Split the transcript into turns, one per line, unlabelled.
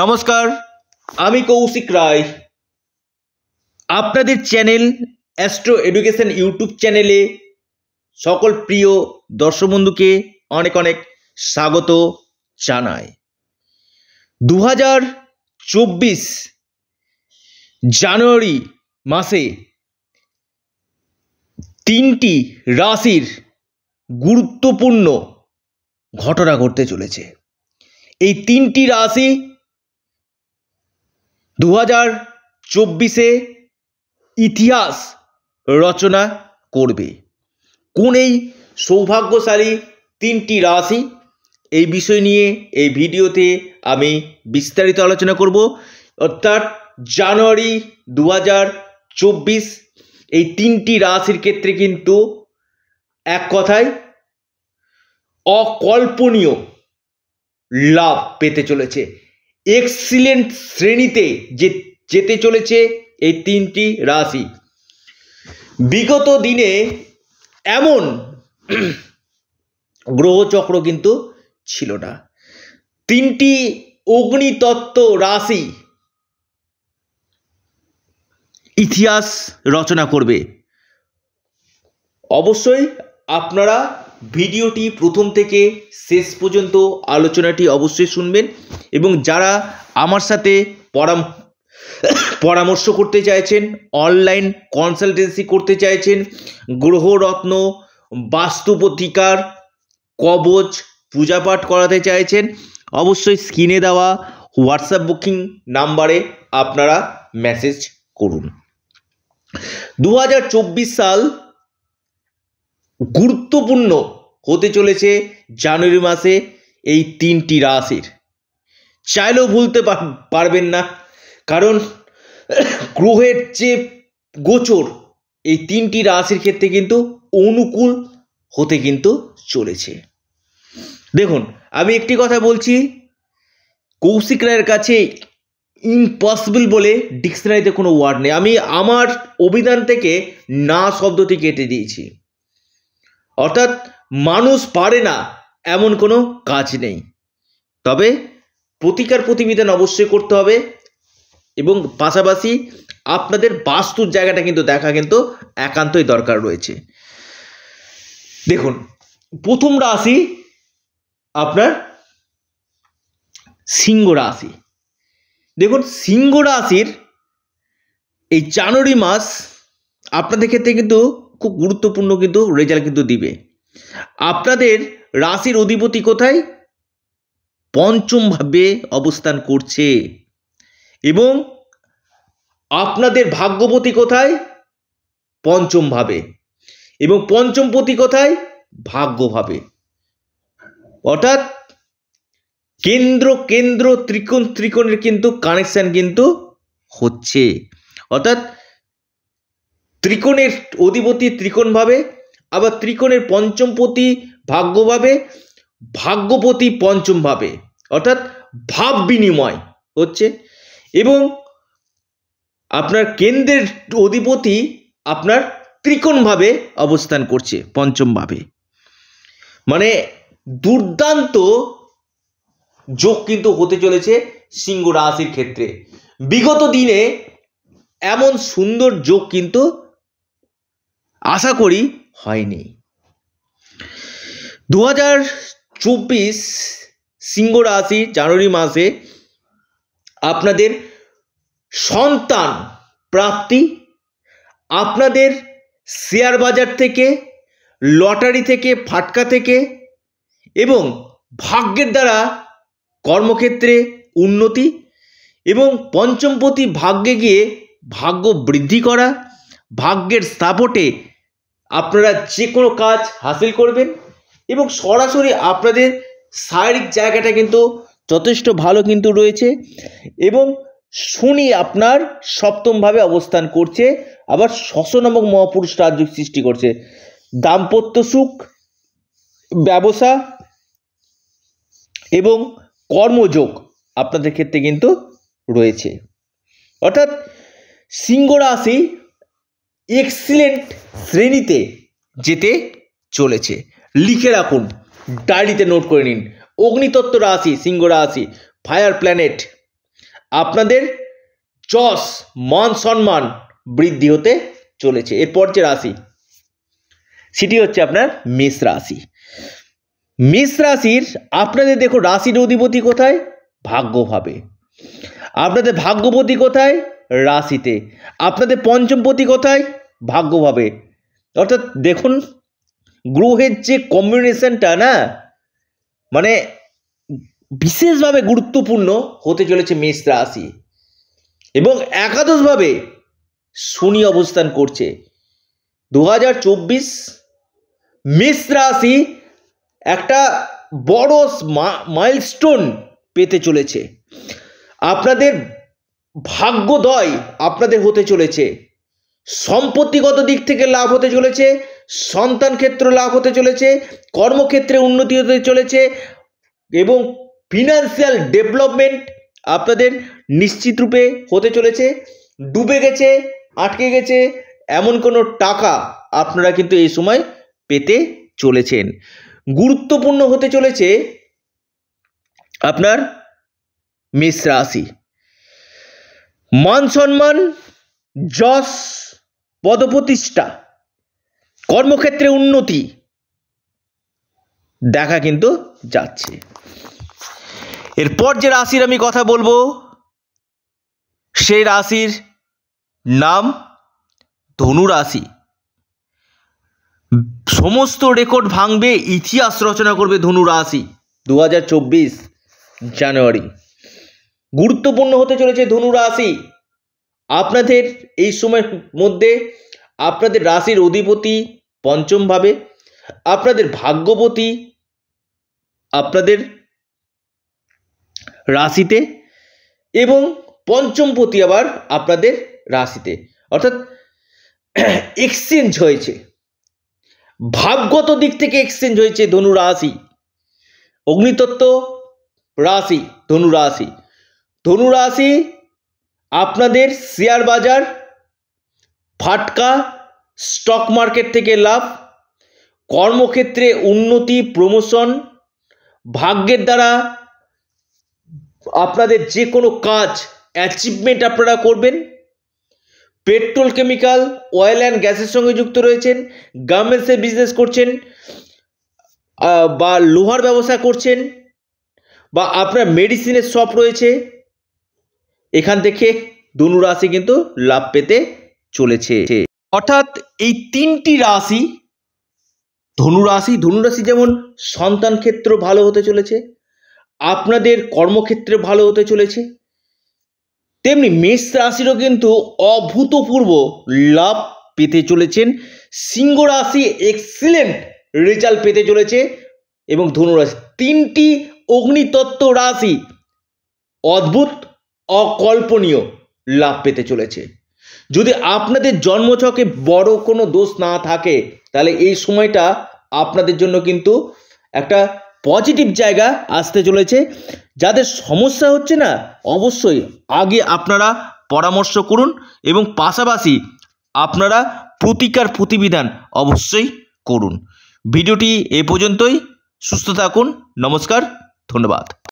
নমস্কার আমি কৌশিক রায় আপনাদের চ্যানেল অ্যাস্ট্রো এডুকেশন ইউটিউব চ্যানেলে সকল প্রিয় দর্শক বন্ধুকে অনেক অনেক স্বাগত জানাই দু হাজার চব্বিশ জানুয়ারি মাসে তিনটি রাশির গুরুত্বপূর্ণ ঘটনা ঘটতে চলেছে এই তিনটি রাশি দু হাজার চব্বিশে ইতিহাস রচনা করবে কোন এই সৌভাগ্যশালী তিনটি রাশি এই বিষয় নিয়ে এই ভিডিওতে আমি বিস্তারিত আলোচনা করব অর্থাৎ জানুয়ারি দু চব্বিশ এই তিনটি রাশির ক্ষেত্রে কিন্তু এক কথায় অকল্পনীয় লাভ পেতে চলেছে এক্সিলেন্ট শ্রেণীতে যে যেতে চলেছে এই তিনটি রাশি বিগত দিনে এমন গ্রহচক্র কিন্তু ছিল না তিনটি অগ্নিতত্ত্ব রাশি ইতিহাস রচনা করবে অবশ্যই আপনারা ভিডিওটি প্রথম থেকে শেষ পর্যন্ত আলোচনাটি অবশ্যই শুনবেন এবং যারা আমার সাথে পরাম পরামর্শ করতে চাইছেন অনলাইন কনসালটেন্সি করতে চাইছেন গ্রহরত্ন বাস্তুপতিকার কবচ পূজাপাঠ করাতে চাইছেন অবশ্যই স্ক্রিনে দেওয়া হোয়াটসঅ্যাপ বুকিং নাম্বারে আপনারা মেসেজ করুন দু সাল গুরুত্বপূর্ণ হতে চলেছে জানুয়ারি মাসে এই তিনটি রাশির চাইলেও ভুলতে পারবেন না কারণ গ্রহের যে গোচর এই তিনটি রাশির ক্ষেত্রে কিন্তু অনুকূল হতে কিন্তু চলেছে দেখুন আমি একটি কথা বলছি কৌশিক রায়ের কাছে ইম্পসিবল বলে ডিকশনারিতে কোনো ওয়ার্ড নেই আমি আমার অভিধান থেকে না শব্দটি কেটে দিয়েছি অর্থাৎ মানুষ পারে না এমন কোনো কাজ নেই তবে প্রতিকার প্রতিবিধান অবশ্যই করতে হবে এবং পাশাপাশি আপনাদের বাস্তুর জায়গাটা কিন্তু দেখা কিন্তু একান্তই দরকার রয়েছে দেখুন প্রথম রাশি আপনার সিংহ রাশি দেখুন সিংহ রাশির এই জানুয়ারি মাস আপনাদের ক্ষেত্রে কিন্তু খুব গুরুত্বপূর্ণ কিন্তু রেজাল্ট কিন্তু দিবে আপনাদের রাশির অধিপতি কোথায় পঞ্চমভাবে অবস্থান করছে এবং আপনাদের ভাগ্যপতি কোথায় পঞ্চমভাবে এবং পঞ্চমপতি কোথায় ভাগ্যভাবে অর্থাৎ কেন্দ্র কেন্দ্র ত্রিকোণ ত্রিকোণের কিন্তু কানেকশান কিন্তু হচ্ছে অর্থাৎ ত্রিকোণের অধিপতি ত্রিকোণভাবে আবার ত্রিকোণের পঞ্চমপতি ভাগ্যভাবে ভাগ্যপতি পঞ্চমভাবে অর্থাৎ ভাব বিনিময় হচ্ছে এবং আপনার কেন্দ্রের অধিপতি আপনার ত্রিকোণভাবে অবস্থান করছে পঞ্চমভাবে মানে দুর্দান্ত যোগ কিন্তু হতে চলেছে সিংহ রাশির ক্ষেত্রে বিগত দিনে এমন সুন্দর যোগ কিন্তু আশা করি হয়নি দু হাজার চব্বিশ সিংহ রাশি জানুয়ারি মাসে আপনাদের সন্তান প্রাপ্তি আপনাদের শেয়ার বাজার থেকে লটারি থেকে ফাটকা থেকে এবং ভাগ্যের দ্বারা কর্মক্ষেত্রে উন্নতি এবং পঞ্চমপতি ভাগ্যে গিয়ে ভাগ্য বৃদ্ধি করা ভাগ্যের সাপোর্টে আপনারা যে কোনো কাজ হাসিল করবেন এবং সরাসরি আপনাদের শারীরিক জায়গাটা কিন্তু যথেষ্ট ভালো কিন্তু রয়েছে এবং শনি আপনার সপ্তমভাবে অবস্থান করছে আবার শশ নামক মহাপুরুষ রাজযোগ সৃষ্টি করছে দাম্পত্য সুখ ব্যবসা এবং কর্মযোগ আপনাদের ক্ষেত্রে কিন্তু রয়েছে অর্থাৎ সিংহ রাশি এক্সিলেন্ট শ্রেণীতে যেতে চলেছে লিখে রাখুন ডায়েরিতে নোট করে নিন অগ্নিতত্ত্ব রাশি সিংহ রাশি ফায়ার প্ল্যানেট আপনাদের যশ মান সম্মান বৃদ্ধি হতে চলেছে এরপর যে রাশি সেটি হচ্ছে আপনার মেষ রাশি মেষ রাশির আপনাদের দেখো রাশির অধিপতি কোথায় ভাগ্যভাবে আপনাদের ভাগ্যপতি কোথায় রাশিতে আপনাদের পঞ্চম পতি কথায় ভাগ্যভাবে অর্থাৎ দেখুন গ্রহের যে কম্বিনেশনটা না মানে বিশেষভাবে গুরুত্বপূর্ণ হতে চলেছে মেষ রাশি এবং একাদশভাবে শনি অবস্থান করছে দু হাজার চব্বিশ মেষ রাশি একটা বড় মাইলস্টোন পেতে চলেছে আপনাদের ভাগ্যদয় আপনাদের হতে চলেছে সম্পত্তিগত দিক থেকে লাভ হতে চলেছে সন্তান ক্ষেত্র লাভ হতে চলেছে কর্মক্ষেত্রে উন্নতি হতে চলেছে এবং ফিনান্সিয়াল ডেভেলপমেন্ট আপনাদের নিশ্চিত রূপে হতে চলেছে ডুবে গেছে আটকে গেছে এমন কোনো টাকা আপনারা কিন্তু এই সময় পেতে চলেছেন গুরুত্বপূর্ণ হতে চলেছে আপনার মেষ রাশি মান সম্মান যশ পদপ্রতিষ্ঠা কর্মক্ষেত্রে উন্নতি দেখা কিন্তু যাচ্ছে এরপর যে রাশির আমি কথা বলবো সেই রাশির নাম ধনু রাশি সমস্ত রেকর্ড ভাঙবে ইতিহাস রচনা করবে ধনু রাশি দু জানুয়ারি গুরুত্বপূর্ণ হতে চলেছে ধনু রাশি আপনাদের এই সময়ের মধ্যে আপনাদের রাশির অধিপতি পঞ্চমভাবে আপনাদের ভাগ্যপতি আপনাদের রাশিতে এবং পঞ্চমপতি আবার আপনাদের রাশিতে অর্থাৎ এক্সচেঞ্জ হয়েছে ভাগ্যত দিক থেকে এক্সচেঞ্জ হয়েছে ধনু রাশি অগ্নিতত্ত্ব রাশি ধনু রাশি ধনুরাশি আপনাদের শেয়ার বাজার ফাটকা স্টক মার্কেট থেকে লাভ কর্মক্ষেত্রে উন্নতি প্রমোশন ভাগ্যের দ্বারা আপনাদের যে কোনো কাজ অ্যাচিভমেন্ট আপনারা করবেন পেট্রোল কেমিক্যাল অয়েল অ্যান্ড গ্যাসের সঙ্গে যুক্ত রয়েছেন গার্মেন্টসে বিজনেস করছেন বা লোহার ব্যবসা করছেন বা আপনার মেডিসিনের শপ রয়েছে এখান থেকে রাশি কিন্তু লাভ পেতে চলেছে অর্থাৎ এই তিনটি রাশি ধনু রাশি ধনু রাশি যেমন সন্তান ক্ষেত্র ভালো হতে চলেছে আপনাদের কর্মক্ষেত্রে ভালো হতে চলেছে তেমনি মেষ রাশিরও কিন্তু অভূতপূর্ব লাভ পেতে চলেছেন সিংহ রাশি এক্সিলেন্ট রেজাল্ট পেতে চলেছে এবং ধনু রাশি তিনটি অগ্নিতত্ত্ব রাশি অদ্ভুত অকল্পনীয় লাভ পেতে চলেছে যদি আপনাদের জন্মছকে বড় কোনো দোষ না থাকে তাহলে এই সময়টা আপনাদের জন্য কিন্তু একটা পজিটিভ জায়গা আসতে চলেছে যাদের সমস্যা হচ্ছে না অবশ্যই আগে আপনারা পরামর্শ করুন এবং পাশাপাশি আপনারা প্রতিকার প্রতিবিধান অবশ্যই করুন ভিডিওটি এ পর্যন্তই সুস্থ থাকুন নমস্কার ধন্যবাদ